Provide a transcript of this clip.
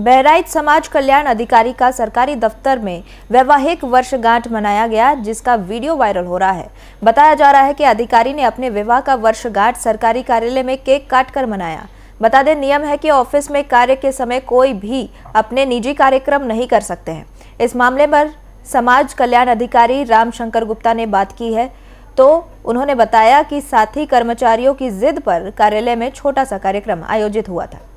बहराइच समाज कल्याण अधिकारी का सरकारी दफ्तर में वैवाहिक वर्षगांठ मनाया गया जिसका वीडियो वायरल हो रहा है बताया जा रहा है कि अधिकारी ने अपने विवाह का वर्षगांठ सरकारी कार्यालय में केक काटकर मनाया बता दें नियम है कि ऑफिस में कार्य के समय कोई भी अपने निजी कार्यक्रम नहीं कर सकते हैं इस मामले पर समाज कल्याण अधिकारी रामशंकर गुप्ता ने बात की है तो उन्होंने बताया कि साथी कर्मचारियों की जिद पर कार्यालय में छोटा सा कार्यक्रम आयोजित हुआ था